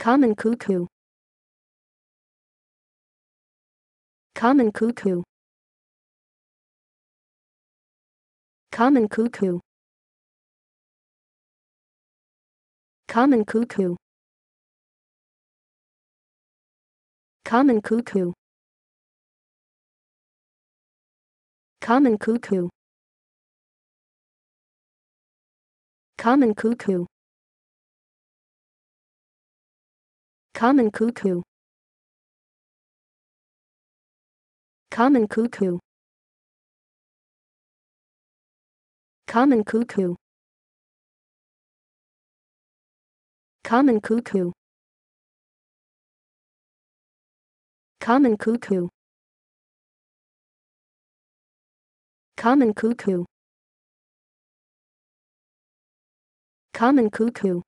Common cuckoo. Common cuckoo. Common cuckoo. Common cuckoo. Common cuckoo. Common cuckoo. Common cuckoo. Common cuckoo. Common cuckoo. Common cuckoo. Common cuckoo. Common cuckoo. Common cuckoo. Common cuckoo.